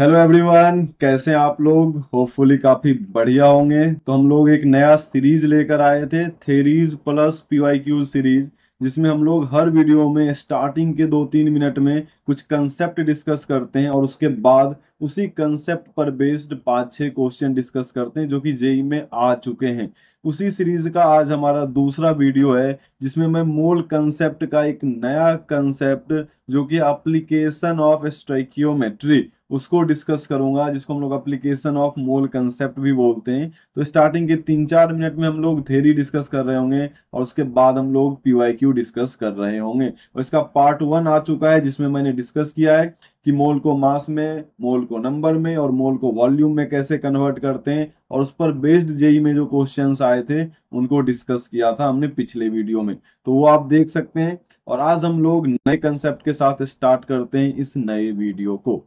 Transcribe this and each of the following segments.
Hello everyone कैसे आप लोग होपफुली काफी बढ़िया होंगे तो हम लोग एक नया सीरीज लेकर आए थे थेरीज प्लस पीवाईक्यू सीरीज जिसमें हम लोग हर वीडियो में स्टार्टिंग के दो तीन मिनट में कुछ कंसेप्ट डिस्कस करते हैं और उसके बाद उसी कंसेप्ट पर बेस्ड पांच छह क्वेश्चन डिस्कस करते हैं जो कि जेई में आ चुके हैं उसी सीरीज का आज हमारा दूसरा वीडियो है जिसमें मैं मूल कंसेप्ट का एक नया कंसेप्ट जो कि एप्लीकेशन ऑफ स्ट्राइक्योमेट्री उसको डिस्कस करूंगा जिसको हम लोग अप्लीकेशन ऑफ मोल कंसेप्ट भी बोलते हैं तो स्टार्टिंग के तीन चार मिनट में हम लोग थेरी डिस्कस कर रहे होंगे और उसके बाद हम लोग पी डिस्कस कर रहे होंगे और इसका पार्ट वन आ चुका है जिसमें मैंने डिस्कस किया है कि मोल को मास में मोल को नंबर में और मोल को वॉल्यूम में कैसे कन्वर्ट करते हैं और उस पर बेस्ड जेई e में जो क्वेश्चन आए थे उनको डिस्कस किया था हमने पिछले वीडियो में तो वो आप देख सकते हैं और आज हम लोग नए कंसेप्ट के साथ स्टार्ट करते हैं इस नए वीडियो को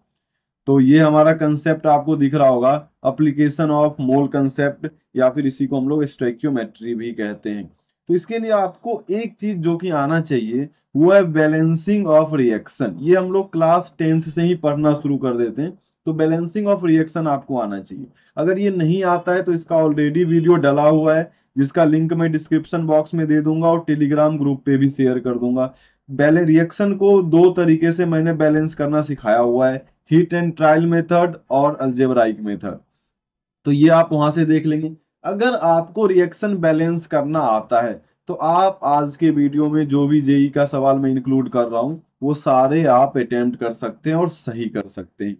तो ये हमारा कंसेप्ट आपको दिख रहा होगा अप्लीकेशन ऑफ मोल कंसेप्ट या फिर इसी को हम लोग स्ट्रेक्योमेट्री भी कहते हैं तो इसके लिए आपको एक चीज जो कि आना चाहिए वो है बैलेंसिंग ऑफ रिएक्शन ये हम लोग क्लास टेंथ से ही पढ़ना शुरू कर देते हैं तो बैलेंसिंग ऑफ रिएक्शन आपको आना चाहिए अगर ये नहीं आता है तो इसका ऑलरेडी वीडियो डला हुआ है जिसका लिंक मैं डिस्क्रिप्शन बॉक्स में दे दूंगा और टेलीग्राम ग्रुप पे भी शेयर कर दूंगा रिएक्शन को दो तरीके से मैंने बैलेंस करना सिखाया हुआ है हिट एंड ट्रायल मेथड और अल्जेबराइक मेथड तो ये आप वहां से देख लेंगे अगर आपको रिएक्शन बैलेंस करना आता है तो आप आज के वीडियो में जो भी जेई e का सवाल मैं इंक्लूड कर रहा हूँ वो सारे आप अटेम्प्ट कर सकते हैं और सही कर सकते हैं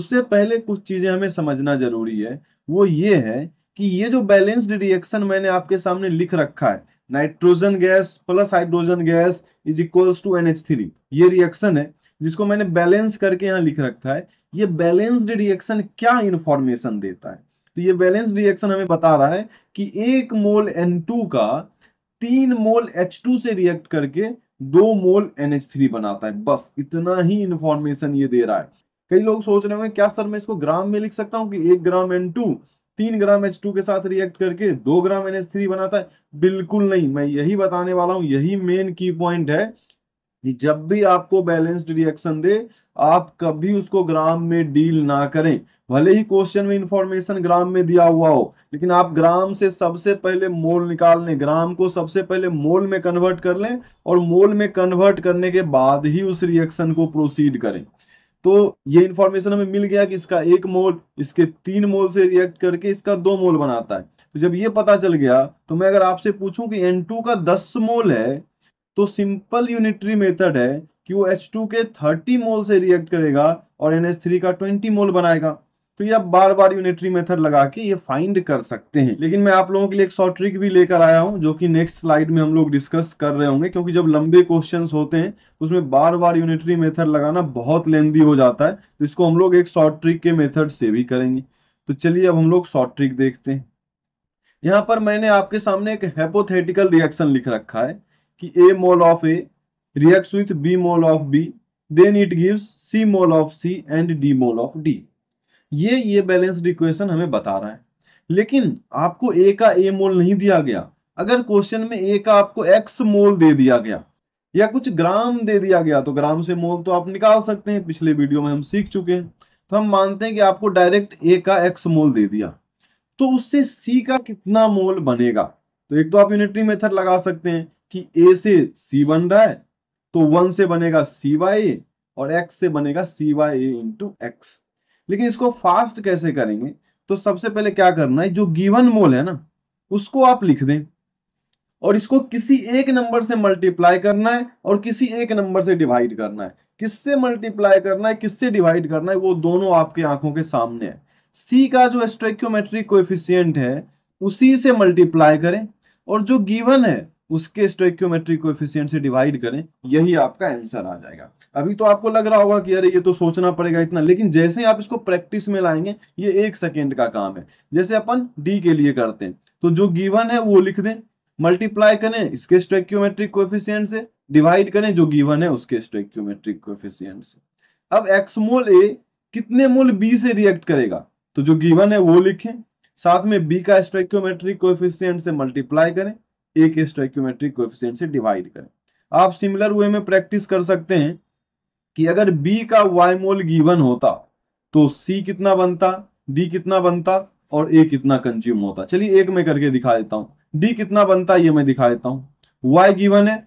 उससे पहले कुछ चीजें हमें समझना जरूरी है वो ये है कि ये जो बैलेंस्ड रिएक्शन मैंने आपके सामने लिख रखा है nitrogen gas plus hydrogen gas is equals to N ये रिएक्शन है जिसको मैंने बैलेंस करके यहाँ लिख रखा है ये बैलेंस्ड रिएक्शन क्या इंफॉर्मेशन देता है तो ये बैलेंस रिएक्शन हमें बता रहा है कि एक मोल टू का तीन मोल टू से रिएक्ट करके दो मोल NH3 बनाता है बस इतना ही इंफॉर्मेशन ये दे रहा है कई लोग सोच रहे होंगे क्या सर मैं इसको ग्राम में लिख सकता हूँ कि एक ग्राम N2 तीन ग्राम H2 के साथ रिएक्ट करके दो ग्राम NH3 बनाता है बिल्कुल नहीं मैं यही बताने वाला हूँ यही मेन की पॉइंट है जब भी आपको बैलेंस्ड रिएक्शन दे आप कभी उसको ग्राम में डील ना करें भले ही क्वेश्चन में इंफॉर्मेशन ग्राम में दिया हुआ हो लेकिन आप ग्राम से सबसे पहले मोल निकाल लें ग्राम को सबसे पहले मोल में कन्वर्ट कर लें और मोल में कन्वर्ट करने के बाद ही उस रिएक्शन को प्रोसीड करें तो ये इंफॉर्मेशन हमें मिल गया कि इसका एक मोल इसके तीन मोल से रिएक्ट करके इसका दो मोल बनाता है तो जब ये पता चल गया तो मैं अगर आपसे पूछूं कि N2 का 10 मोल है तो सिंपल यूनिटरी मेथड है कि वो H2 के 30 मोल से रिएक्ट करेगा और NH3 का 20 मोल बनाएगा तो ये आप बार बार यूनिटरी मेथड लगा के ये फाइंड कर सकते हैं लेकिन मैं आप लोगों के लिए एक शॉर्ट ट्रिक भी लेकर आया हूं जो कि नेक्स्ट स्लाइड में हम लोग डिस्कस कर रहे होंगे क्योंकि जब लंबे क्वेश्चंस होते हैं तो उसमें बार बार यूनिटरी मेथड लगाना बहुत लेंदी हो जाता है तो इसको हम लोग एक शॉर्ट ट्रिक के मेथड से भी करेंगे तो चलिए अब हम लोग शॉर्ट ट्रिक देखते हैं यहाँ पर मैंने आपके सामने एक हेपोथेटिकल रिएक्शन लिख रखा है कि A mole of A reacts with B mole of B then it gives C mole of C and D mole of D ये ये बैलेंस्ड इक्वेशन हमें बता रहा है लेकिन आपको ए का ए मोल नहीं दिया गया अगर क्वेश्चन में ए का आपको एक्स मोल दे दिया गया या कुछ ग्राम दे दिया गया तो ग्राम से मोल तो आप निकाल सकते हैं पिछले वीडियो में हम सीख चुके हैं तो हम मानते हैं कि आपको डायरेक्ट ए का एक्स मोल दे दिया तो उससे सी का कितना मोल बनेगा तो एक तो आप यूनिटरी मेथड लगा सकते हैं कि ए से सी बन रहा है तो वन से बनेगा सी वाई और एक्स से बनेगा C Y A into X लेकिन इसको फास्ट कैसे करेंगे तो सबसे पहले क्या करना है जो गिवन मोल है ना उसको आप लिख दें और इसको किसी एक नंबर से मल्टीप्लाई करना है और किसी एक नंबर से डिवाइड करना है किससे मल्टीप्लाई करना है किससे डिवाइड करना है वो दोनों आपके आंखों के सामने है सी का जो स्टोक्योमेट्रिक कोएफिशिएंट है उसी से मल्टीप्लाई करें और जो गिवन है उसके स्टोइक्योमेट्रिक कोएफिशिएंट से डिवाइड करें यही आपका आंसर आ जाएगा अभी तो आपको लग रहा होगा कि अरे ये तो सोचना पड़ेगा इतना लेकिन जैसे आप इसको प्रैक्टिस में लाएंगे ये एक सेकेंड का काम है जैसे अपन डी के लिए करते हैं तो जो गीवन है वो लिख दें मल्टीप्लाई करें इसके स्टोइक्योमेट्रिक कोएफिशिएंट से डिवाइड करें जो गीवन है उसके स्टोइक्योमेट्रिक कोएफिशिएंट से अब एक्समोल ए कितने मोल बी से रिएक्ट करेगा तो जो गीवन है वो लिखें साथ में बी का स्टोइक्योमेट्रिक कोएफिशिएंट से मल्टीप्लाई करें एक के कोफिशियंट से डिवाइड करें आप सिमिलर वे में प्रैक्टिस कर सकते हैं कि अगर बी का वाई मोल गिवन होता तो सी कितना बनता डी कितना बनता और ए कितना कंज्यूम होता चलिए एक में करके दिखा देता हूं डी कितना बनता ये मैं दिखा देता हूं वाई गिवन है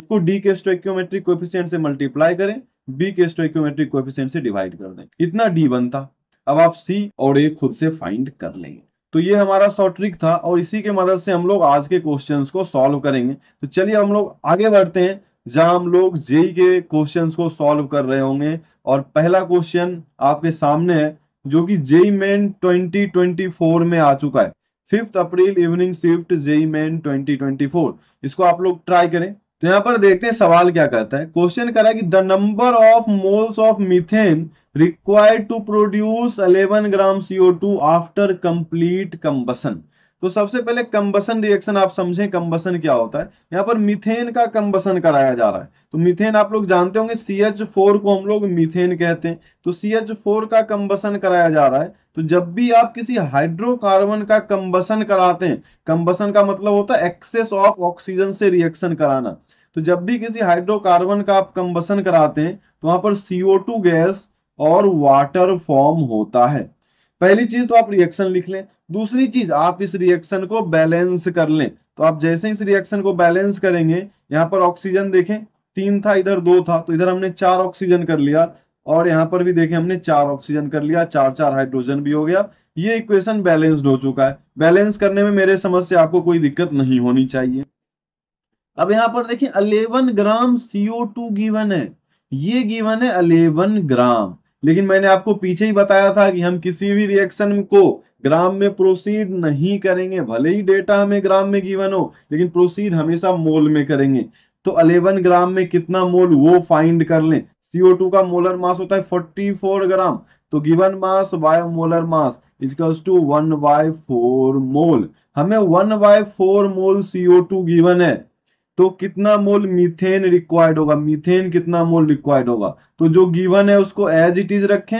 उसको डी के स्टोक्योमेट्रिक कोफिशियंट से मल्टीप्लाई करें बी के स्टोक्योमेट्रिक कोफिशियंट से डिवाइड कर दें इतना डी बनता अब आप सी और ए खुद से फाइंड कर लेंगे तो ये हमारा शॉर्ट ट्रिक था और इसी के मदद से हम लोग आज के क्वेश्चन को सॉल्व करेंगे तो चलिए हम लोग आगे बढ़ते हैं जहां हम लोग जेई के क्वेश्चन को सॉल्व कर रहे होंगे और पहला क्वेश्चन आपके सामने है जो कि जेई मेन 2024 में आ चुका है fifth April evening shift JEE Main 2024 इसको आप लोग ट्राई करें तो यहाँ पर देखते हैं सवाल क्या कहता है क्वेश्चन करा है कि the number of moles of methane required to produce 11 gram CO2 after complete combustion तो सबसे पहले कंबसन रिएक्शन आप समझें कंबसन क्या होता है यहाँ पर मिथेन का कंबसन कराया जा रहा है तो मिथेन आप लोग जानते होंगे CH4 को हम लोग मिथेन कहते हैं तो CH4 का कंबसन कराया जा रहा है तो जब भी आप किसी हाइड्रोकार्बन का कंबसन कराते हैं कंबसन का मतलब होता है एक्सेस ऑफ ऑक्सीजन से रिएक्शन कराना तो जब भी किसी हाइड्रोकार्बन का आप कंबसन कराते हैं तो वहां पर CO2 गैस और वाटर फॉर्म होता है पहली चीज तो आप रिएक्शन लिख लें दूसरी चीज आप इस रिएक्शन को बैलेंस कर लें तो आप जैसे इस रिएक्शन को बैलेंस करेंगे यहां पर ऑक्सीजन देखें तीन था इधर दो था तो इधर हमने चार ऑक्सीजन कर लिया और यहां पर भी देखें हमने चार ऑक्सीजन कर लिया चार चार हाइड्रोजन भी हो गया ये इक्वेशन बैलेंस्ड हो चुका है बैलेंस करने में मेरे समझ से आपको कोई दिक्कत नहीं होनी चाहिए अब यहां पर देखें 11 ग्राम CO2 गिवन है ये गिवन है 11 ग्राम लेकिन मैंने आपको पीछे ही बताया था कि हम किसी भी रिएक्शन को ग्राम में प्रोसीड नहीं करेंगे भले ही डेटा हमें ग्राम में गिवन हो लेकिन प्रोसीड हमेशा मोल में करेंगे तो अलेवन ग्राम में कितना मोल वो फाइंड कर लें CO2 का मोलर मास होता है 44 ग्राम तो given mass by molar mass equals to one by four mole हमें one by four mole two given है तो कितना मोल मीथेन रिक्वायर्ड होगा मीथेन कितना मोल रिक्वायर्ड होगा तो जो गिवन है उसको एज इट इज रखें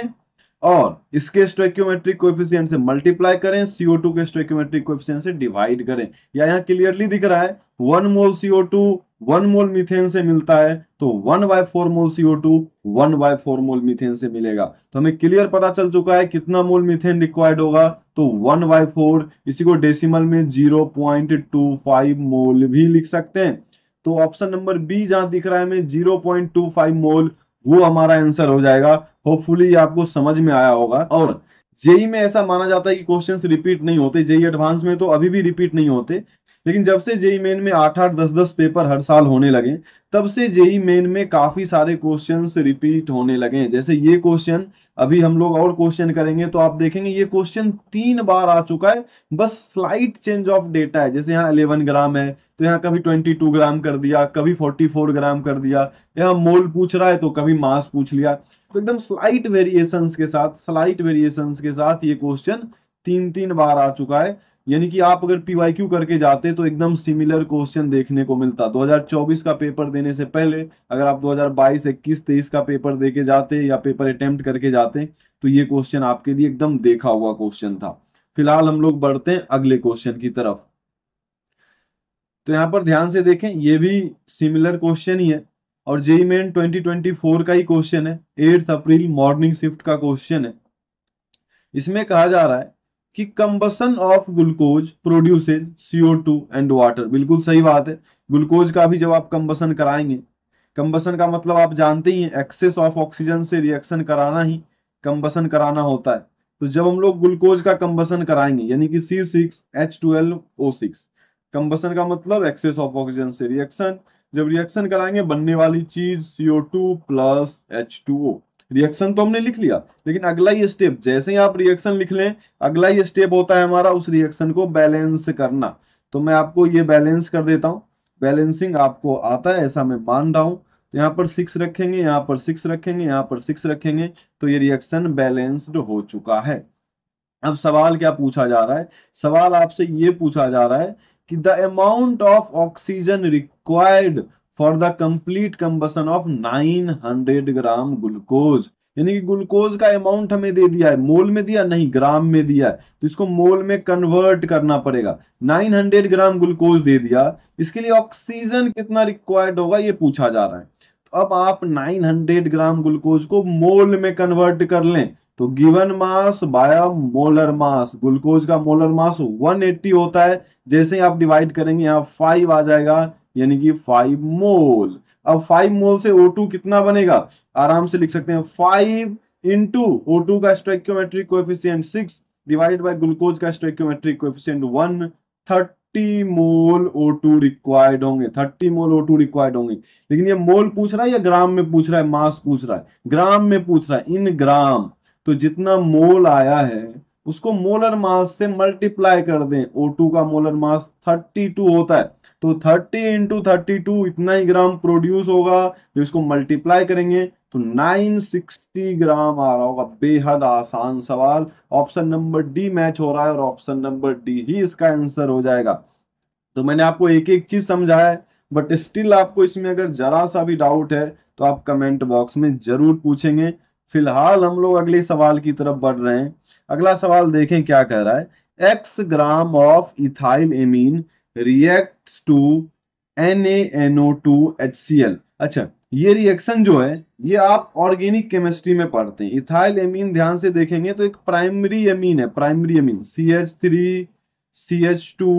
और इसके स्टोक्योमेट्रिक कोएफिशिएंट से मल्टीप्लाई करें टू के स्टोक्योमेट्रिक कोएफिशिएंट से डिवाइड करें या यहाँ क्लियरली दिख रहा है one mole C O two one mole methane से मिलता है तो one by four mole C O two one by four mole methane से मिलेगा तो हमें क्लियर पता चल चुका है कितना मोल मीथेन रिक्वायर्ड होगा तो वन बाय फोर इसी को डेसिमल में zero point two five mole भी लिख सकते हैं तो ऑप्शन नंबर बी जहां दिख रहा है हमें zero point two five mole वो हमारा आंसर हो जाएगा होपफुली आपको समझ में आया होगा और जेई में ऐसा माना जाता है कि क्वेश्चंस रिपीट नहीं होते जेई एडवांस में तो अभी भी रिपीट नहीं होते लेकिन जब से जेई मेन में आठ आठ दस दस पेपर हर साल होने लगे तब से जेई मेन में काफी सारे क्वेश्चन रिपीट होने लगे जैसे ये क्वेश्चन अभी हम लोग और क्वेश्चन करेंगे तो आप देखेंगे ये क्वेश्चन तीन बार आ चुका है बस स्लाइट चेंज ऑफ डेटा है जैसे यहाँ इलेवन ग्राम है तो यहाँ कभी ट्वेंटी टू ग्राम कर दिया कभी फोर्टी फोर ग्राम कर दिया यहाँ मोल पूछ रहा है तो कभी मास पूछ लिया तो एकदम स्लाइट वेरिएशन के साथ स्लाइट वेरिएशन के साथ ये क्वेश्चन तीन तीन बार आ चुका है यानी कि आप अगर क्यू करके जाते तो एकदम सिमिलर क्वेश्चन देखने को मिलता 2024 का पेपर देने से पहले अगर आप 2022, 21, 23 का पेपर देके जाते या पेपर अटेम्प्ट करके जाते तो ये क्वेश्चन आपके लिए एकदम देखा हुआ क्वेश्चन था फिलहाल हम लोग बढ़ते हैं अगले क्वेश्चन की तरफ तो यहाँ पर ध्यान से देखें ये भी सिमिलर क्वेश्चन ही है और जेई मेन ट्वेंटी का ही क्वेश्चन है एट्थ अप्रैल मॉर्निंग शिफ्ट का क्वेश्चन है इसमें कहा जा रहा है कि combustion of glucose produces C O two and water बिल्कुल सही बात है ग्लूकोज का भी जब आप कंबसन कराएंगे कंबसन का मतलब आप जानते ही हैं एक्सेस ऑफ ऑक्सीजन से रिएक्शन कराना ही कंबसन कराना होता है तो जब हम लोग ग्लूकोज का कंबसन कराएंगे यानी कि C six H twelve O six combustion का मतलब एक्सेस ऑफ ऑक्सीजन से रिएक्शन जब रिएक्शन कराएंगे बनने वाली चीज C O two plus H two O reaction तो हमने लिख लिया लेकिन अगला ये स्टेप जैसे ही आप रिएक्शन लिख लें अगला ये स्टेप होता है हमारा उस रिएक्शन को बैलेंस करना तो मैं आपको ये बैलेंस कर देता हूं बैलेंसिंग आपको आता है ऐसा मैं मान रहा हूँ तो यहाँ पर सिक्स रखेंगे यहाँ पर सिक्स रखेंगे यहाँ पर सिक्स रखेंगे तो ये रिएक्शन बैलेंस्ड हो चुका है अब सवाल क्या पूछा जा रहा है सवाल आपसे ये पूछा जा रहा है कि the amount of oxygen required for the complete combustion of 900 gram glucose यानी कि ग्लूकोज का अमाउंट हमें दे दिया है मोल में दिया नहीं ग्राम में दिया है तो इसको मोल में कन्वर्ट करना पड़ेगा 900 ग्राम ग्लूकोज दे दिया इसके लिए ऑक्सीजन कितना रिक्वायर्ड होगा ये पूछा जा रहा है तो अब आप 900 ग्राम ग्लूकोज को मोल में कन्वर्ट कर लें तो given mass by molar mass glucose का मोलर मास 180 होता है जैसे आप डिवाइड करेंगे यहाँ फाइव आ जाएगा यानी कि फाइव मोल अब फाइव मोल से O2 कितना बनेगा आराम से लिख सकते हैं फाइव इंटू ओ का stoichiometric coefficient six divided by glucose का stoichiometric coefficient one thirty mole O2 required होंगे थर्टी मोल O2 रिक्वायर्ड होंगे लेकिन ये मोल पूछ रहा है या ग्राम में पूछ रहा है मास पूछ रहा है ग्राम में पूछ रहा है इन ग्राम तो जितना मोल आया है उसको मोलर मास से मल्टीप्लाई कर दें O2 का मोलर मास 32 होता है तो 30 इंटू थर्टी इतना ही ग्राम प्रोड्यूस होगा जब इसको मल्टीप्लाई करेंगे तो 960 ग्राम आ रहा होगा बेहद आसान सवाल ऑप्शन नंबर डी मैच हो रहा है और ऑप्शन नंबर डी ही इसका आंसर हो जाएगा तो मैंने आपको एक एक चीज समझाया है बट स्टिल आपको इसमें अगर जरा सा भी डाउट है तो आप कमेंट बॉक्स में जरूर पूछेंगे फिलहाल हम लोग अगले सवाल की तरफ बढ़ रहे हैं अगला सवाल देखें क्या कह रहा है X gram of ethyl amine react to NaNO2HCl अच्छा ये रिएक्शन जो है ये आप ऑर्गेनिक केमिस्ट्री में पढ़ते हैं इथाइल एमीन ध्यान से देखेंगे तो एक प्राइमरी एमीन है primary amine C H three C H two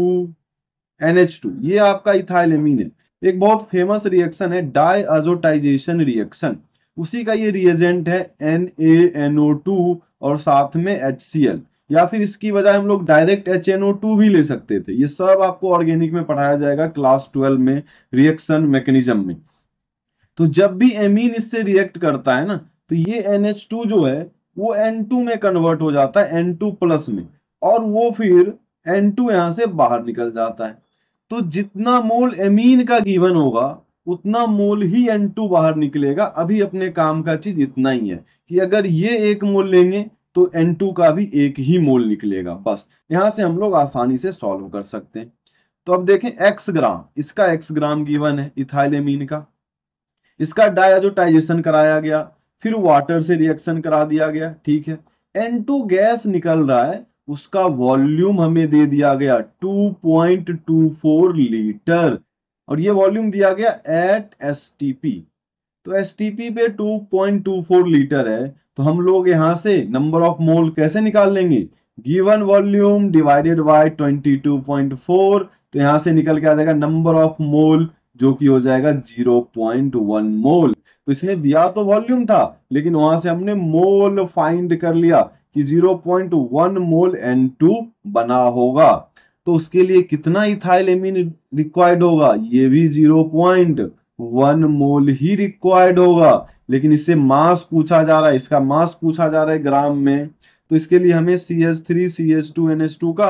N H two ये आपका इथाइल एमीन है एक बहुत फेमस रिएक्शन है डाई अजोटाइजेशन रिएक्शन उसी का ये रिएजेंट है N A N O two और साथ में एच सी एल या फिर इसकी बजाय हम लोग direct H N O two भी ले सकते थे ये सब आपको ऑर्गेनिक में पढ़ाया जाएगा क्लास ट्वेल्व में रिएक्शन मैकेनिज्म में तो जब भी एमीन इससे रिएक्ट करता है ना तो ये एन एच टू जो है वो एन टू में कन्वर्ट हो जाता है एन टू प्लस में और वो फिर एन टू यहां से बाहर निकल जाता है तो जितना मोल एमीन का गिवन होगा उतना मोल ही एन टू बाहर निकलेगा अभी अपने काम का चीज इतना ही है कि अगर ये एक मोल लेंगे तो एन टू का भी एक ही मोल निकलेगा बस यहां से हम लोग आसानी से सॉल्व कर सकते हैं तो अब देखें एक्स ग्राम इसका एक्स ग्राम गिवन है इथाइलेमीन का इसका डायजोटाइजेशन कराया गया फिर वाटर से रिएक्शन करा दिया गया ठीक है एन टू गैस निकल रहा है उसका वॉल्यूम हमें दे दिया गया 2.24 लीटर और ये वॉल्यूम दिया गया एट एस तो एस पे 2.24 लीटर है तो हम लोग यहां से नंबर ऑफ मोल कैसे निकाल लेंगे गिवन वॉल्यूम डिवाइडेड बाय 22.4 तो यहां से निकल के आ जाएगा नंबर ऑफ मोल जो कि हो जाएगा 0.1 मोल तो इसने दिया तो वॉल्यूम था लेकिन वहां से हमने मोल फाइंड कर लिया कि 0.1 मोल N2 बना होगा तो उसके लिए कितना इथाइलेमिन रिक्वायर्ड होगा ये भी जीरो पॉइंट वन मोल ही रिक्वायर्ड होगा लेकिन इससे मास पूछा जा रहा है इसका मास पूछा जा रहा है ग्राम में तो इसके लिए हमें C H three C H two N S two का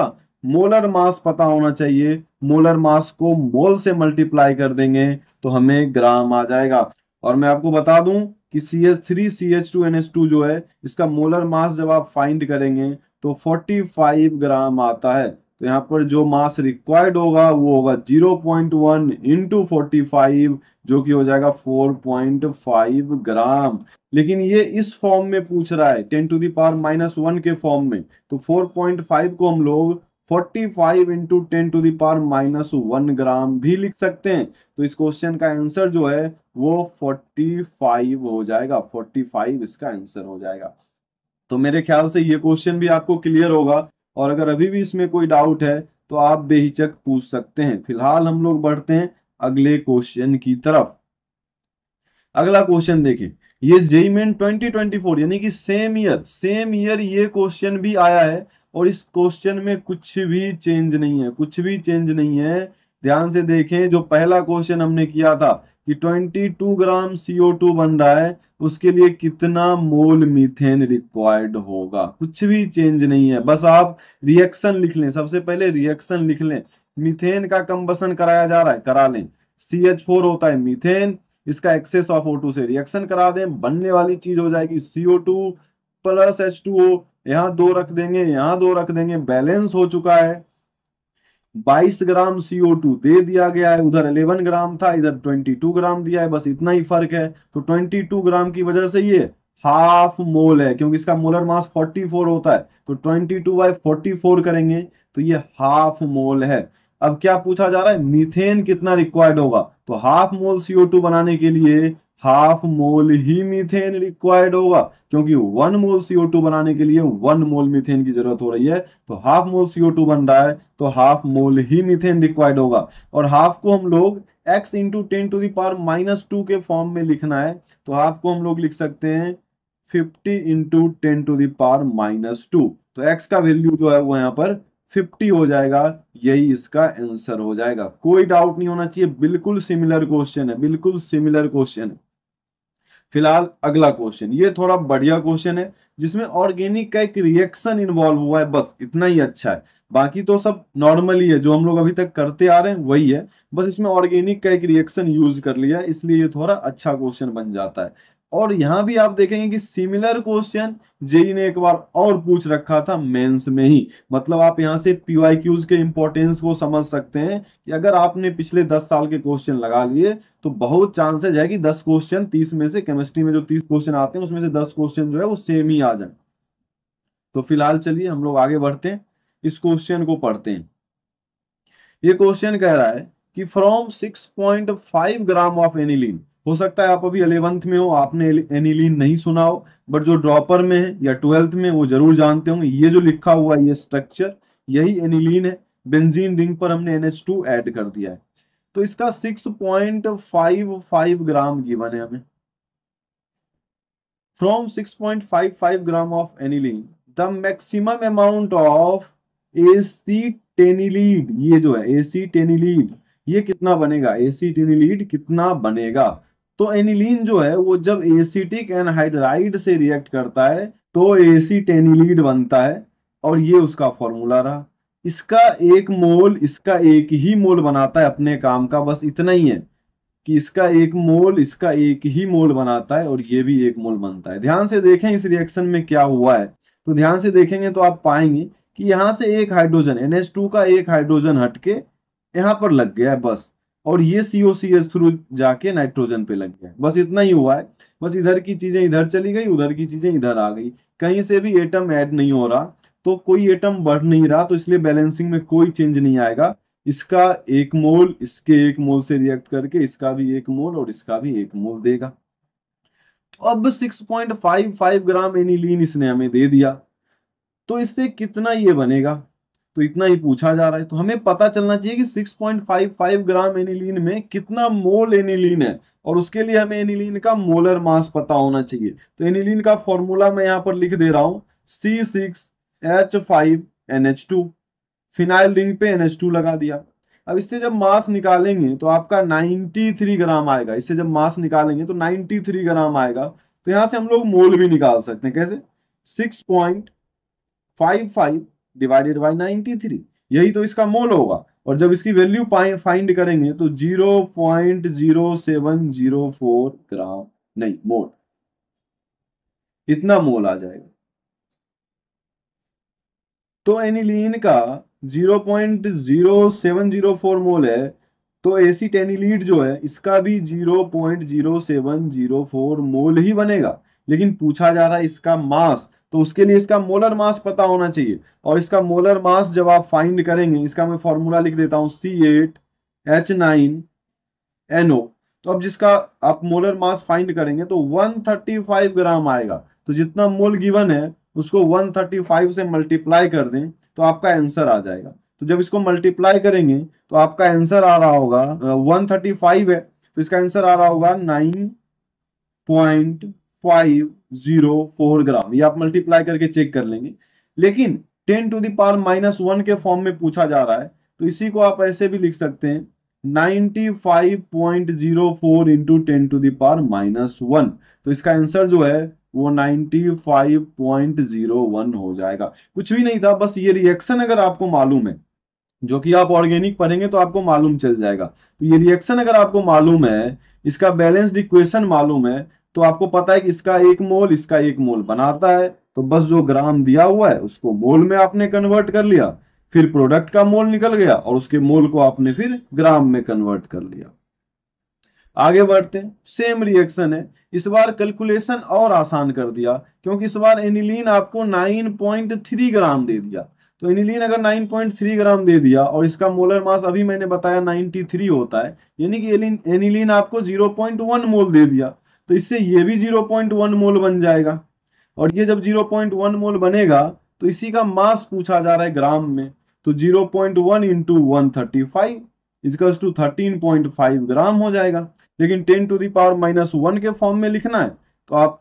मोलर मास पता होना चाहिए मोलर मास को मोल से मल्टीप्लाई कर देंगे तो हमें ग्राम आ जाएगा और मैं आपको बता दूं कि C H three C H two N S two जो है इसका मोलर मास जब आप फाइंड करेंगे तो फोर्टी फाइव ग्राम आता है तो यहाँ पर जो मास रिक्वायर्ड होगा वो होगा 0.1 पॉइंट वन इंटू फोर्टी जो कि हो जाएगा 4.5 ग्राम लेकिन ये इस फॉर्म में पूछ रहा है 10 टू दावर माइनस वन के फॉर्म में तो 4.5 को हम लोग 45 five into ten to the power minus one gram भी लिख सकते हैं तो इस क्वेश्चन का आंसर जो है वो 45 हो जाएगा 45 इसका आंसर हो जाएगा तो मेरे ख्याल से ये क्वेश्चन भी आपको क्लियर होगा और अगर अभी भी इसमें कोई डाउट है तो आप बेहिचक पूछ सकते हैं फिलहाल हम लोग बढ़ते हैं अगले क्वेश्चन की तरफ अगला क्वेश्चन देखिए ये जेई मेन 2024 यानी कि सेम ईयर सेम ईयर ये क्वेश्चन भी आया है और इस क्वेश्चन में कुछ भी चेंज नहीं है कुछ भी चेंज नहीं है ध्यान से देखें जो पहला क्वेश्चन हमने किया था कि 22 ग्राम CO2 बन रहा है उसके लिए कितना मोल मीथेन रिक्वायर्ड होगा कुछ भी चेंज नहीं है बस आप रिएक्शन लिख लें सबसे पहले रिएक्शन लिख लें मीथेन का कंबसन कराया जा रहा है करा लें सी एच फोर होता है मीथेन इसका एक्सेस ऑफ ओ टू से रिएक्शन करा दें बनने वाली चीज हो जाएगी CO two plus H two O यहाँ दो रख देंगे यहाँ दो रख देंगे बैलेंस हो चुका है 22 ग्राम CO2 दे दिया गया है उधर 11 ग्राम था इधर 22 ग्राम दिया है बस इतना ही फर्क है तो 22 ग्राम की वजह से ये हाफ मोल है क्योंकि इसका मोलर मास 44 होता है तो 22 टू बाई फोर्टी करेंगे तो ये हाफ मोल है अब क्या पूछा जा रहा है मीथेन कितना रिक्वायर्ड होगा तो हाफ मोल CO2 बनाने के लिए हाफ मोल ही मीथेन रिक्वायर्ड होगा क्योंकि वन मोल सीओ टू बनाने के लिए वन मोल मीथेन की जरूरत हो रही है तो हाफ मोल सीओ टू बन रहा है तो हाफ मोल ही मीथेन रिक्वायर्ड होगा और हाफ को हम लोग X into ten to the power minus two के फॉर्म में लिखना है तो हाफ को हम लोग लिख सकते हैं fifty into ten to the power minus two तो एक्स का वैल्यू जो है वो यहाँ पर 50 हो जाएगा यही इसका आंसर हो जाएगा कोई डाउट नहीं होना चाहिए बिल्कुल सिमिलर क्वेश्चन है बिल्कुल सिमिलर क्वेश्चन है फिलहाल अगला क्वेश्चन ये थोड़ा बढ़िया क्वेश्चन है जिसमें ऑर्गेनिक का एक रिएक्शन इन्वॉल्व हुआ है बस इतना ही अच्छा है बाकी तो सब नॉर्मल ही है जो हम लोग अभी तक करते आ रहे हैं वही है बस इसमें ऑर्गेनिक का एक रिएक्शन यूज कर लिया इसलिए ये थोड़ा अच्छा क्वेश्चन बन जाता है और यहाँ भी आप देखेंगे कि सिमिलर क्वेश्चन जेई ने एक बार और पूछ रखा था मेंस में ही मतलब आप यहाँ से पीवाईक्यूज के इंपॉर्टेंस को समझ सकते हैं कि अगर आपने पिछले दस साल के क्वेश्चन लगा लिए तो बहुत चांसेज है कि दस क्वेश्चन तीस में से केमिस्ट्री में जो तीस क्वेश्चन आते हैं उसमें से दस क्वेश्चन जो है वो सेम ही आ जाए तो फिलहाल चलिए हम लोग आगे बढ़ते हैं इस क्वेश्चन को पढ़ते हैं ये क्वेश्चन कह रहा है कि फ्रॉम 6.5 ग्राम ऑफ एनिलीन हो सकता है आप अभी अलेवंथ में हो आपने एनिलीन नहीं सुना हो बट जो ड्रॉपर में है या ट्वेल्थ में वो जरूर जानते होंगे ये जो लिखा हुआ ये स्ट्रक्चर यही एनिलीन है बेंजीन रिंग पर हमने NH2 ऐड कर दिया है तो इसका 6.55 ग्राम गिवन है हमें from 6.55 gram of aniline the maximum amount of acetanilide ये जो है एसी टेनिलीड ये कितना बनेगा एसी टेनिलीड कितना बनेगा तो एनिलीन जो है वो जब एसिटिक एनहाइड्राइड से रिएक्ट करता है तो एसिटेनिलीड बनता है और ये उसका फॉर्मूला रहा इसका एक मोल इसका एक ही मोल बनाता है अपने काम का बस इतना ही है कि इसका एक मोल इसका एक ही मोल बनाता है और ये भी एक मोल बनता है ध्यान से देखें इस रिएक्शन में क्या हुआ है तो ध्यान से देखेंगे तो आप पाएंगे कि यहां से एक हाइड्रोजन NH2 का एक हाइड्रोजन हटके यहाँ पर लग गया है बस और ये सीओ सी एस थ्रू जाके नाइट्रोजन पे लग गया बस इतना ही हुआ है बस इधर की चीजें इधर चली गई उधर की चीजें इधर आ गई कहीं से भी एटम ऐड नहीं हो रहा तो कोई एटम बढ़ नहीं रहा तो इसलिए बैलेंसिंग में कोई चेंज नहीं आएगा इसका एक मोल इसके एक मोल से रिएक्ट करके इसका भी एक मोल और इसका भी एक मोल देगा तो अब 6.55 ग्राम एनिलीन इसने हमें दे दिया तो इससे कितना ये बनेगा तो इतना ही पूछा जा रहा है तो हमें पता चलना चाहिए कि 6.55 ग्राम एनिलीन में कितना मोल एनिलीन है और उसके लिए हमें एनिलीन का मोलर मास पता होना चाहिए तो एनिलीन का फॉर्मूला मैं यहां पर लिख दे रहा हूं C six H five N H two phenyl ring पे एन एच टू लगा दिया अब इससे जब मास निकालेंगे तो आपका नाइनटी थ्री ग्राम आएगा इससे जब मास निकालेंगे तो नाइनटी थ्री ग्राम आएगा तो यहां से हम लोग मोल भी निकाल सकते हैं कैसे six point five five divided by ninety three यही तो इसका मोल होगा और जब इसकी वैल्यू फाइंड करेंगे तो फोर ग्राम नहीं मोल इतना मोल आ जाएगा तो एनिलीन का फोर मोल है तो एसिड एनिलीड जो है इसका भी zero zero zero point seven four mole ही बनेगा लेकिन पूछा जा रहा है इसका मास तो उसके लिए इसका मोलर मास पता होना चाहिए और इसका मोलर मास जब आप फाइंड करेंगे इसका मैं फॉर्मूला लिख देता हूं C eight H nine NO तो अब जिसका आप मोलर मास फाइंड करेंगे तो 135 ग्राम आएगा तो जितना मोल गिवन है उसको 135 से मल्टीप्लाई कर दें तो आपका आंसर आ जाएगा तो जब इसको मल्टीप्लाई करेंगे तो आपका आंसर आ रहा होगा 135 uh, है तो इसका आंसर आ रहा होगा 9.2 फाइव जीरो फोर ग्राम ये आप मल्टीप्लाई करके चेक कर लेंगे लेकिन ten to the power minus one के फॉर्म में पूछा जा रहा है तो इसी को आप ऐसे भी लिख सकते हैं 95.04 into ten to power minus one तो इसका आंसर जो है वो 95.01 हो जाएगा कुछ भी नहीं था बस ये रिएक्शन अगर आपको मालूम है जो कि आप ऑर्गेनिक पढ़ेंगे तो आपको मालूम चल जाएगा तो ये रिएक्शन अगर आपको मालूम है इसका बैलेंस्ड इक्वेशन मालूम है तो आपको पता है कि इसका एक मोल इसका एक मोल बनाता है तो बस जो ग्राम दिया हुआ है उसको मोल में आपने कन्वर्ट कर लिया फिर प्रोडक्ट का मोल निकल गया और उसके मोल को आपने फिर ग्राम में कन्वर्ट कर लिया आगे बढ़ते हैं सेम रिएक्शन है इस बार कैलकुलेशन और आसान कर दिया क्योंकि इस बार एनिलीन आपको 9.3 ग्राम दे दिया तो एनिलीन अगर 9.3 ग्राम दे दिया और इसका मोलर मास अभी मैंने बताया 93 होता है यानी कि एनिलीन आपको 0.1 मोल दे दिया तो इससे ये भी 0.1 मोल बन जाएगा और ये जब 0.1 मोल बनेगा तो इसी का मास पूछा जा रहा है ग्राम में तो 0.1 point one into one thirty five equals to thirteen point five gram हो जाएगा लेकिन ten to the power minus one के फॉर्म में लिखना है तो आप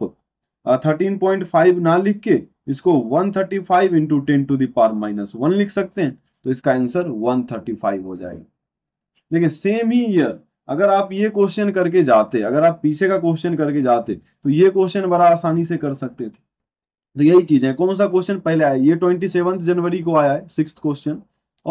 थर्टीन पॉइंट फाइव ना लिख के इसको one thirty five into ten to the power minus one लिख सकते हैं तो इसका आंसर वन थर्टी फाइव हो जाएगा देखिए सेम ही ईयर अगर आप ये क्वेश्चन करके जाते अगर आप पीछे का क्वेश्चन करके जाते तो ये क्वेश्चन बड़ा आसानी से कर सकते थे तो यही चीज है कौन सा क्वेश्चन पहले आया ये ट्वेंटी जनवरी को आया है सिक्स क्वेश्चन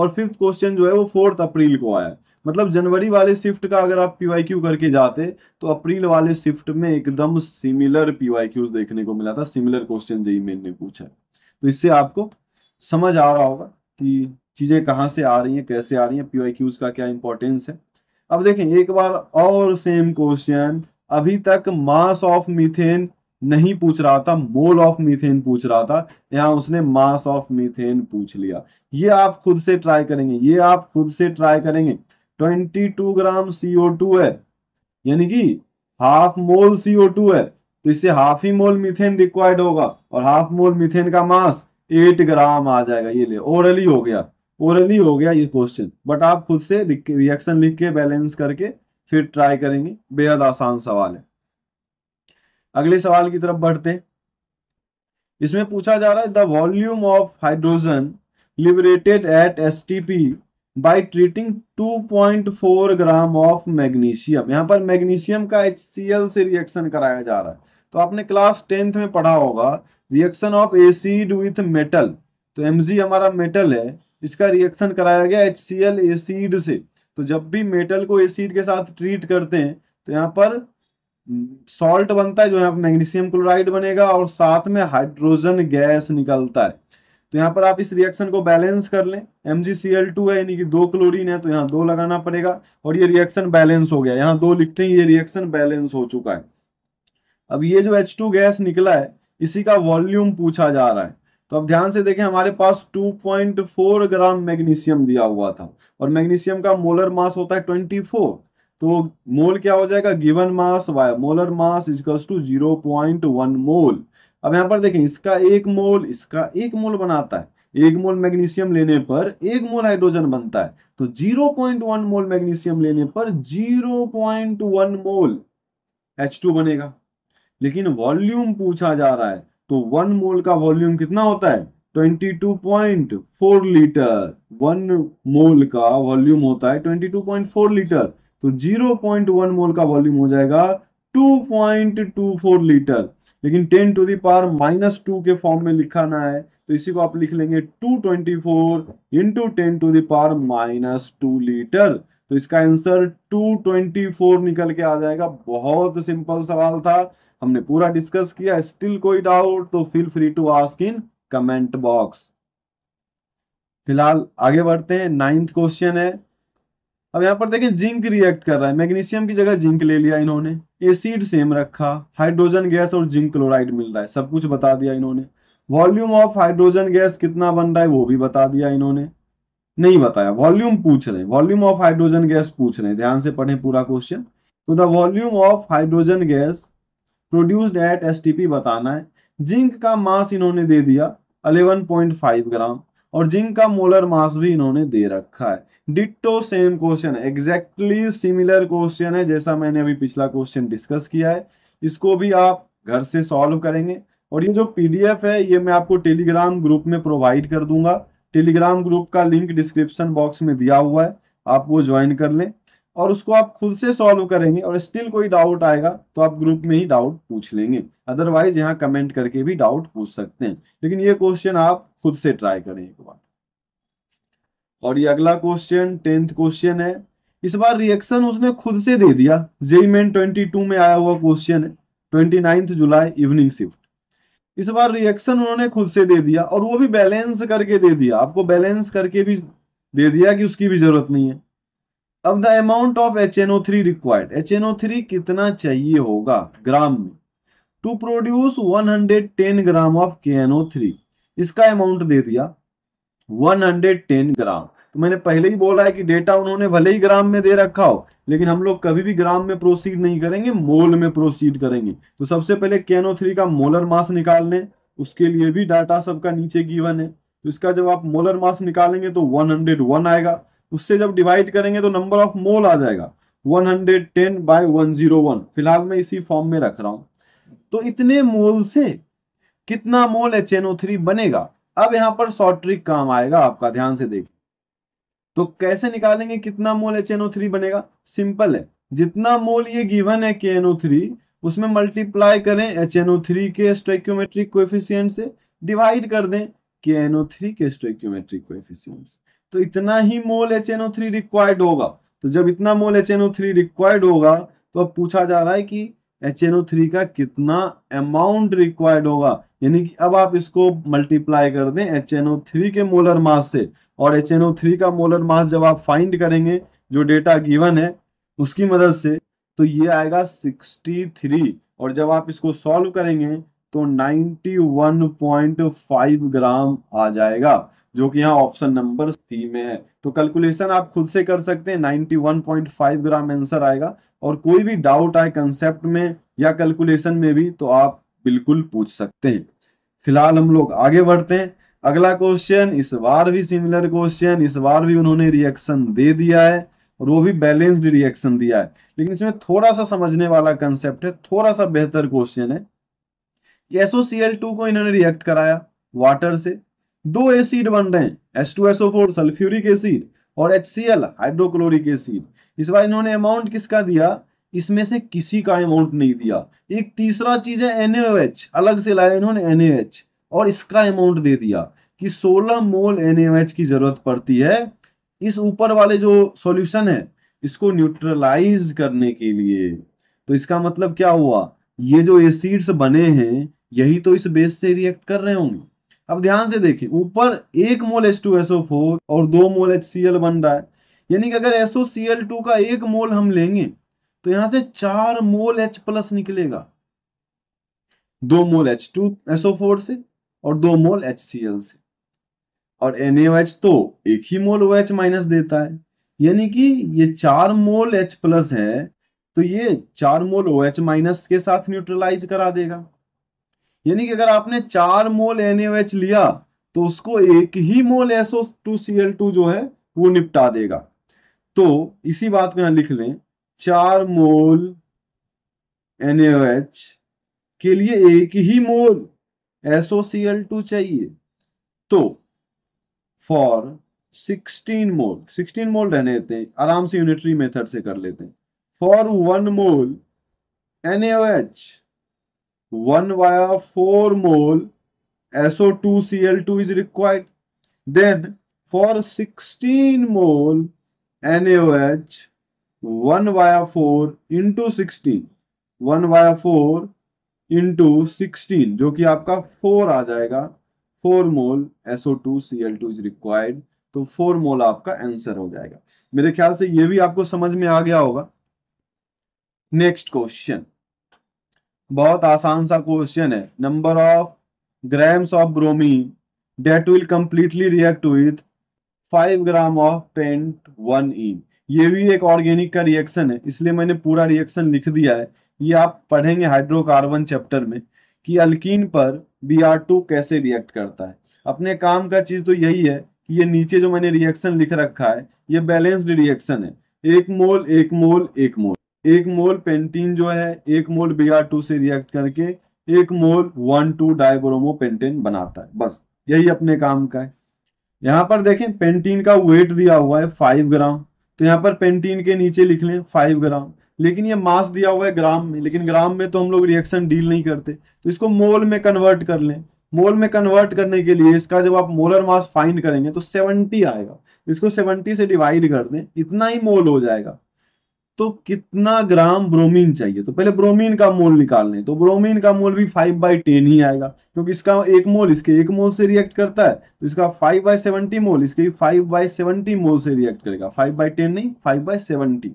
और फिफ्थ क्वेश्चन जो है वो फोर्थ अप्रैल को आया है मतलब जनवरी वाले शिफ्ट का अगर आप पीवाईक्यू क्यू करके जाते तो अप्रैल वाले शिफ्ट में एकदम सिमिलर पीवाई क्यूज देखने को मिला था सिमिलर क्वेश्चन जेई मेन ने पूछा तो इससे आपको समझ आ रहा होगा कि चीजें कहाँ से आ रही हैं कैसे आ रही हैं पीवाईक्यूज क्यूज का क्या इंपॉर्टेंस है अब देखें एक बार और सेम क्वेश्चन अभी तक मास ऑफ मीथेन नहीं पूछ रहा था मोल ऑफ मीथेन पूछ रहा था यहां उसने मास ऑफ मीथेन पूछ लिया ये आप खुद से ट्राई करेंगे ये आप खुद से ट्राई करेंगे 22 ग्राम CO2 है यानी कि हाफ मोल CO2 है तो इससे हाफ ही मोल मीथेन रिक्वायर्ड होगा और हाफ मोल मीथेन का मास 8 ग्राम आ जाएगा ये ले ओरली हो गया ओरली हो गया ये क्वेश्चन बट आप खुद से रिएक्शन लिख के बैलेंस करके फिर ट्राई करेंगे बेहद आसान सवाल है अगले सवाल की तरफ बढ़ते इसमें पूछा जा रहा है the volume of hydrogen liberated at S T P by treating 2.4 gram of magnesium यहां पर मैग्नीशियम का एच से रिएक्शन कराया जा रहा है तो आपने क्लास टेंथ में पढ़ा होगा reaction of acid with metal तो एम हमारा मेटल है इसका रिएक्शन कराया गया एच सी एल एसिड से तो जब भी मेटल को एसिड के साथ ट्रीट करते हैं तो यहाँ पर सॉल्ट हम्म, बनता है जो यहाँ पर मैग्नीशियम क्लोराइड बनेगा और साथ में हाइड्रोजन गैस निकलता है तो यहाँ पर आप इस रिएक्शन को बैलेंस कर लें एम है यानी कि दो क्लोरीन है तो यहाँ दो लगाना पड़ेगा और ये रिएक्शन बैलेंस हो गया यहाँ दो लिखते हैं ये रिएक्शन बैलेंस हो चुका है अब ये जो H2 गैस निकला है इसी का वॉल्यूम पूछा जा रहा है तो अब ध्यान से देखें हमारे पास 2.4 ग्राम मैग्नीशियम दिया हुआ था और मैग्नीशियम का मोलर मास होता है 24 तो मोल क्या हो जाएगा given mass by molar mass equals to zero point one mole अब यहां पर देखें इसका एक मोल इसका एक मोल बनाता है एक मोल मैग्नीशियम लेने पर एक मोल हाइड्रोजन बनता है तो 0.1 मोल मैग्नीशियम लेने पर 0.1 मोल H2 बनेगा लेकिन वॉल्यूम पूछा जा रहा है तो वन मोल का वॉल्यूम कितना होता है 22.4 लीटर वन मोल का वॉल्यूम होता है 22.4 लीटर तो 0.1 मोल का वॉल्यूम हो जाएगा 2.24 लीटर लेकिन 10 to the power minus two के फॉर्म में लिखाना है तो इसी को आप लिख लेंगे 224 twenty four into ten to the power minus two litre तो इसका आंसर 224 निकल के आ जाएगा बहुत सिंपल सवाल था हमने पूरा डिस्कस किया स्टिल कोई डाउट तो feel free to ask in comment box फिलहाल आगे बढ़ते हैं नाइन्थ क्वेश्चन है अब यहां पर देखें जिंक रिएक्ट कर रहा है मैग्नीशियम की जगह जिंक ले लिया इन्होंने एसिड सेम रखा हाइड्रोजन गैस और जिंक क्लोराइड मिल रहा है सब कुछ बता दिया इन्होंने वॉल्यूम ऑफ हाइड्रोजन गैस कितना बन रहा है वो भी बता दिया इन्होंने नहीं बताया वॉल्यूम पूछ रहे वॉल्यूम ऑफ हाइड्रोजन गैस पूछ रहे ध्यान से पढ़े पूरा क्वेश्चन तो the volume of hydrogen gas produced at STP बताना है जिंक का मास इन्होंने दे दिया 11.5 ग्राम और जिंक का मोलर मास भी इन्होंने दे रखा है ditto same question exactly similar question है जैसा मैंने अभी पिछला क्वेश्चन डिस्कस किया है इसको भी आप घर से सॉल्व करेंगे और ये जो पीडीएफ है ये मैं आपको टेलीग्राम ग्रुप में प्रोवाइड कर दूंगा टेलीग्राम ग्रुप का लिंक डिस्क्रिप्शन बॉक्स में दिया हुआ है आप वो ज्वाइन कर लें और उसको आप खुद से सॉल्व करेंगे और स्टिल कोई डाउट आएगा तो आप ग्रुप में ही डाउट पूछ लेंगे अदरवाइज यहाँ कमेंट करके भी डाउट पूछ सकते हैं लेकिन ये क्वेश्चन आप खुद से ट्राई करें एक बार और ये अगला क्वेश्चन टेंथ क्वेश्चन है इस बार रिएक्शन उसने खुद से दे दिया जेई मेन ट्वेंटी टू में आया हुआ क्वेश्चन है twenty ninth July evening shift इस बार रिएक्शन उन्होंने खुद से दे दिया और वो भी बैलेंस करके दे दिया आपको बैलेंस करके भी दे दिया कि उसकी भी जरूरत नहीं है अब the amount of H N O three required H N O three कितना चाहिए होगा ग्राम में to produce 110 gram of K N O three इसका अमाउंट दे दिया 110 ग्राम तो मैंने पहले ही बोला है कि डेटा उन्होंने भले ही ग्राम में दे रखा हो लेकिन हम लोग कभी भी ग्राम में प्रोसीड नहीं करेंगे मोल में प्रोसीड करेंगे तो सबसे पहले के एन ओ थ्री का मोलर मास निकाल लें उसके लिए भी डाटा सबका नीचे गीवन है तो इसका जब आप मोलर मास निकालेंगे तो 101 आएगा उससे जब डिवाइड करेंगे तो नंबर ऑफ मोल आ जाएगा 110 हंड्रेड टेन बाई वन फिलहाल मैं इसी फॉर्म में रख रहा हूं तो इतने मोल से कितना मोल एच बनेगा अब यहां पर शॉर्ट ट्रिक काम आएगा आपका ध्यान से देख तो कैसे निकालेंगे कितना मोल एच बनेगा सिंपल है जितना मोल ये गिवन है के उसमें मल्टीप्लाई करें एच के स्टोक्योमेट्रिक कोएफिशिएंट से डिवाइड कर दें के के स्टोक्योमेट्रिक कोएफिशिएंट से तो इतना ही मोल एच थ्री रिक्वायर्ड होगा तो जब इतना मोल एच थ्री रिक्वायर्ड होगा तो अब पूछा जा रहा है कि एच थ्री का कितना अमाउंट रिक्वायर्ड होगा यानी कि अब आप इसको मल्टीप्लाई कर दें एच एन ओ थ्री के मोलर मास से और एच एन ओ थ्री का मोलर मास जब आप फाइंड करेंगे जो डेटा गिवन है उसकी मदद से तो ये आएगा सिक्सटी थ्री और जब आप इसको सॉल्व करेंगे तो 91.5 ग्राम आ जाएगा जो कि यहाँ ऑप्शन नंबर सी में है तो कैलकुलेशन आप खुद से कर सकते हैं 91.5 ग्राम आंसर आएगा और कोई भी डाउट आए कंसेप्ट में या कैलकुलेशन में भी तो आप बिल्कुल पूछ सकते हैं फिलहाल हम लोग आगे बढ़ते हैं अगला क्वेश्चन इस बार भी सिमिलर क्वेश्चन इस बार भी उन्होंने रिएक्शन दे दिया है और वो भी बैलेंस्ड रिएक्शन दिया है लेकिन इसमें थोड़ा सा समझने वाला कंसेप्ट है थोड़ा सा बेहतर क्वेश्चन है टू को इन्होंने रिएक्ट कराया वाटर से दो एसिड बन रहे हैं फोर सल्फ्यूरिक एसिड और एल हाइड्रोक्लोरिक एसिड इस बार इन्होंने अमाउंट किसका दिया इसमें से किसी का अमाउंट नहीं दिया एक तीसरा चीज है एनएच अलग से लाया इन्होंने एच और इसका अमाउंट दे दिया कि 16 मोल एनएच की जरूरत पड़ती है इस ऊपर वाले जो सॉल्यूशन है इसको न्यूट्रलाइज करने के लिए तो इसका मतलब क्या हुआ ये जो एसिड्स बने हैं यही तो इस बेस से रिएक्ट कर रहे होंगे अब ध्यान से देखें ऊपर एक mole H two SO four और दो मोल एच सी एल बन रहा है यानी कि अगर एसओ सी एल टू का एक मोल हम लेंगे तो यहां से चार मोल एच प्लस निकलेगा दो mole H two SO four से और दो मोल एच सी एल से और एन तो एक ही मोल ओ एच माइनस देता है यानी कि ये चार मोल एच प्लस है तो ये चार मोल ओ एच माइनस के साथ न्यूट्रलाइज करा देगा यानी कि अगर आपने चार मोल NaOH लिया तो उसको एक ही मोल एसओ टू टू जो है वो निपटा देगा तो इसी बात को यहां लिख लें चार मोल NaOH के लिए एक ही मोल टू चाहिए तो फॉर 16 मोल 16 मोल रहने देते हैं आराम से यूनिटरी मेथड से कर लेते हैं for 1 mole NaOH, 1 via 4 mole SO2Cl2 is required. Then for 16 mole NaOH, 1 via 4 into 16, 1 via 4 into sixteen जो कि आपका फोर आ जाएगा four mole SO two C L two is required तो फोर मोल आपका आंसर हो जाएगा मेरे ख्याल से ये भी आपको समझ में आ गया होगा नेक्स्ट क्वेश्चन बहुत आसान सा क्वेश्चन है number of grams of bromine that will completely react with five gram of pent one ene ये भी एक ऑर्गेनिक का रिएक्शन है इसलिए मैंने पूरा रिएक्शन लिख दिया है ये आप पढ़ेंगे हाइड्रोकार्बन चैप्टर में कि अल्किन पर बी आर टू कैसे रिएक्ट करता है अपने काम का चीज तो यही है कि ये नीचे जो मैंने रिएक्शन लिख रखा है ये बैलेंस्ड रिएक्शन है एक मोल एक मोल एक मोल एक मोल पेंटीन जो है एक मोल आर टू से रिएक्ट करके एक mole one two dibromo pentane बनाता है बस यही अपने काम का है यहाँ पर देखें पेंटीन का वेट दिया हुआ है फाइव ग्राम तो यहाँ पर पेंटीन के नीचे लिख लें फाइव ग्राम लेकिन ये मास दिया हुआ है ग्राम में लेकिन ग्राम में तो हम लोग रिएक्शन डील नहीं करते तो इसको मोल में कन्वर्ट कर लें मोल में कन्वर्ट करने के लिए इसका जब आप मोलर मास फाइंड करेंगे तो सेवनटी आएगा इसको सेवनटी से डिवाइड कर दें इतना ही मोल हो जाएगा तो कितना ग्राम ब्रोमीन चाहिए तो पहले ब्रोमीन का मोल निकाल लें तो ब्रोमीन का मोल भी फाइव बाई टेन ही आएगा क्योंकि इसका एक मोल इसके एक मोल से रिएक्ट करता है तो इसका फाइव बाई सेवेंटी मोल इसके फाइव बाई सेवेंटी मोल से रिएक्ट करेगा फाइव बाई टेन नहीं फाइव बाई सेवेंटी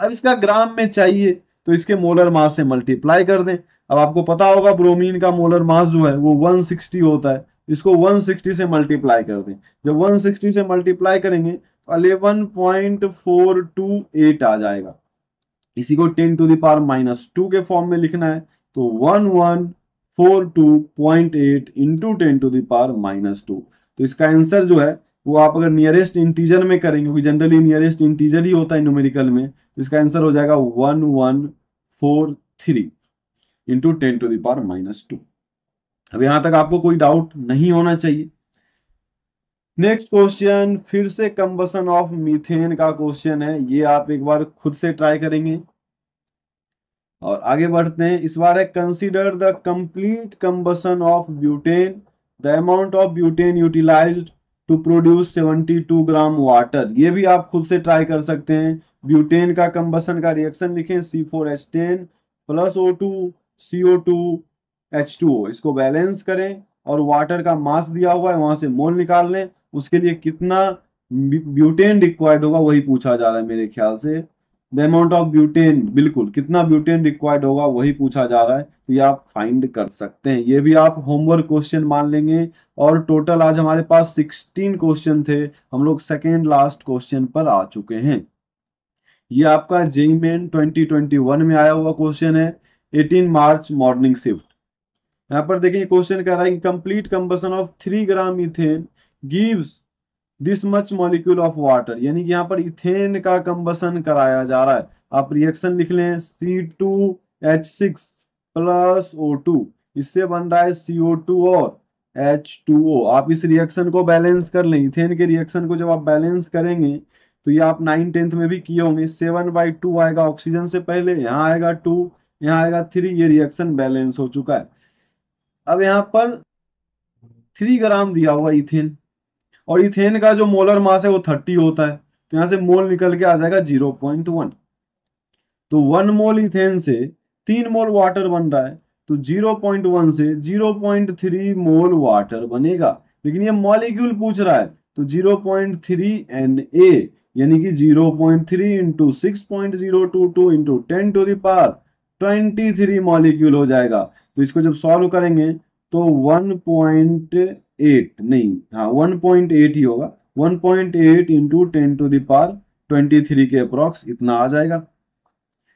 अब इसका ग्राम में चाहिए तो इसके मोलर मास से मल्टीप्लाई कर दें अब आपको पता होगा ब्रोमीन का मोलर मास जो है वो सिक्सटी होता है इसको सिक्सटी से मल्टीप्लाई कर दें जब सिक्सटी से मल्टीप्लाई करेंगे 11.428 आ जाएगा इसी को 10 टू दावर माइनस टू के फॉर्म में लिखना है तो 1142.8 into ten to the power minus two तो इसका आंसर जो है वो आप अगर नियरेस्ट इंटीजर में करेंगे क्योंकि जनरली नियरेस्ट इंटीजर ही होता है न्यूमेरिकल में तो इसका आंसर हो जाएगा one one four three into ten to the power minus two अब यहां तक आपको कोई डाउट नहीं होना चाहिए नेक्स्ट क्वेश्चन फिर से कंबसन ऑफ मीथेन का क्वेश्चन है ये आप एक बार खुद से ट्राई करेंगे और आगे बढ़ते हैं इस बार है consider the complete combustion of butane the amount of butane utilized to produce 72 gram water ये भी आप खुद से ट्राई कर सकते हैं ब्यूटेन का कंबसन का रिएक्शन लिखें C four H ten plus O two C O two H two O इसको बैलेंस करें और वाटर का मास दिया हुआ है वहां से मोल निकाल लें उसके लिए कितना ब्यूटेन रिक्वायर्ड होगा वही पूछा जा रहा है मेरे ख्याल से द अमाउंट ऑफ ब्यूटेन बिल्कुल कितना ब्यूटेन रिक्वायर्ड होगा वही पूछा जा रहा है तो ये आप फाइंड कर सकते हैं ये भी आप होमवर्क क्वेश्चन मान लेंगे और टोटल आज हमारे पास 16 क्वेश्चन थे हम लोग सेकेंड लास्ट क्वेश्चन पर आ चुके हैं ये आपका जेई मेन 2021 में आया हुआ क्वेश्चन है 18 मार्च मॉर्निंग शिफ्ट यहाँ पर देखिए क्वेश्चन कह रहा है complete combustion of three gram ethane gives this much molecule of water यानी कि यहाँ पर इथेन का कंबसन कराया जा रहा है आप रिएक्शन लिख लें C two H six plus O two इससे बन रहा है सी ओ टू और एच टू ओ आप इस रिएक्शन को बैलेंस कर लें इथेन के रिएक्शन को जब आप बैलेंस करेंगे तो ये आप नाइन टेंथ में भी किए होंगे सेवन बाई टू आएगा ऑक्सीजन से पहले यहाँ आएगा टू यहाँ आएगा थ्री ये रिएक्शन बैलेंस हो चुका है अब यहाँ पर थ्री ग्राम दिया हुआ इथेन और इथेन का जो मोलर मास है वो थर्टी होता है तो यहां से मोल निकल के आ जाएगा जीरो पॉइंट वन तो वन मोल इथेन से तीन मोल वाटर बन रहा है तो जीरो पॉइंट वन से zero point three mole water बनेगा लेकिन ये मॉलिक्यूल पूछ रहा है तो zero point three N A यानी कि zero point three into six point zero two two into ten to the power twenty three molecule हो जाएगा तो इसको जब सॉल्व करेंगे तो 1.8 नहीं हाँ 1.8 ही होगा 1.8 point eight into ten to the power twenty के अप्रोक्स इतना आ जाएगा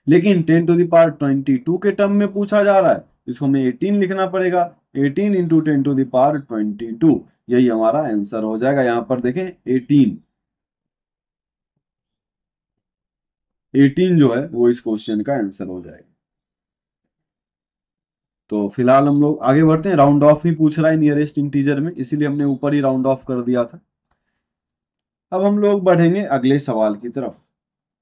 लेकिन 10 टू दावर ट्वेंटी टू के टर्म में पूछा जा रहा है इसको हमें 18 लिखना पड़ेगा 18 into ten to the power twenty two यही हमारा आंसर हो जाएगा यहां पर देखें 18 18 जो है वो इस क्वेश्चन का आंसर हो जाएगा तो फिलहाल हम लोग आगे बढ़ते हैं राउंड ऑफ ही पूछ रहा है नियरेस्ट इंटीजर में इसीलिए हमने ऊपर ही राउंड ऑफ कर दिया था अब हम लोग बढ़ेंगे अगले सवाल की तरफ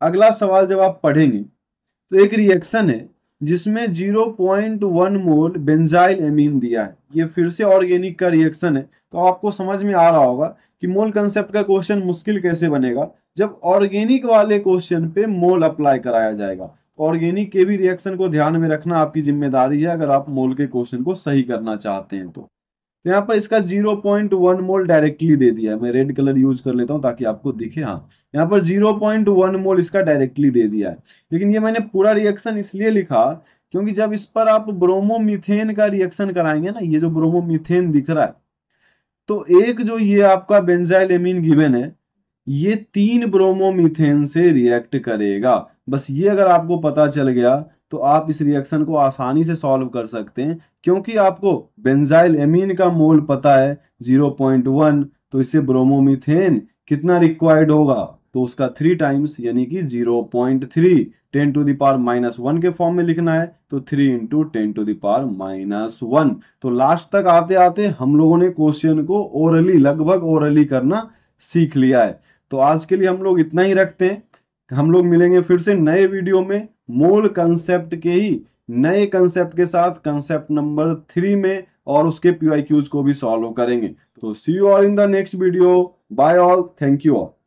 अगला सवाल जब आप पढ़ेंगे तो एक रिएक्शन है जिसमें 0.1 मोल बेंजाइल एमीन दिया है ये फिर से ऑर्गेनिक का रिएक्शन है तो आपको समझ में आ रहा होगा कि मोल कंसेप्ट का क्वेश्चन मुश्किल कैसे बनेगा जब ऑर्गेनिक वाले क्वेश्चन पे मोल अप्लाई कराया जाएगा ऑर्गेनिक के भी रिएक्शन को ध्यान में रखना आपकी जिम्मेदारी है अगर आप मोल के क्वेश्चन को सही करना चाहते हैं तो, तो यहाँ पर इसका 0.1 मोल डायरेक्टली दे दिया है मैं रेड कलर यूज कर लेता हूँ ताकि आपको दिखे हाँ यहाँ पर 0.1 मोल इसका डायरेक्टली दे दिया है लेकिन ये मैंने पूरा रिएक्शन इसलिए लिखा क्योंकि जब इस पर आप ब्रोमोमिथेन का रिएक्शन कराएंगे ना ये जो ब्रोमोमिथेन दिख रहा है तो एक जो ये आपका बेंजाइल एमिन गिवेन है ये तीन ब्रोमोमिथेन से रिएक्ट करेगा बस ये अगर आपको पता चल गया तो आप इस रिएक्शन को आसानी से सॉल्व कर सकते हैं क्योंकि आपको बेंजाइल एमीन का मोल पता है 0.1 तो इससे ब्रोमोमिथेन कितना रिक्वायर्ड होगा तो उसका थ्री टाइम्स यानी कि 0.3 point three ten to the power minus one के फॉर्म में लिखना है तो three into ten to the power minus one तो लास्ट तक आते आते हम लोगों ने क्वेश्चन को ओरली लगभग ओरली करना सीख लिया है तो आज के लिए हम लोग इतना ही रखते हैं हम लोग मिलेंगे फिर से नए वीडियो में मोल कंसेप्ट के ही नए कंसेप्ट के साथ कंसेप्ट नंबर थ्री में और उसके पीवाईक्यूज को भी सॉल्व करेंगे तो see you all in the next video bye all thank you all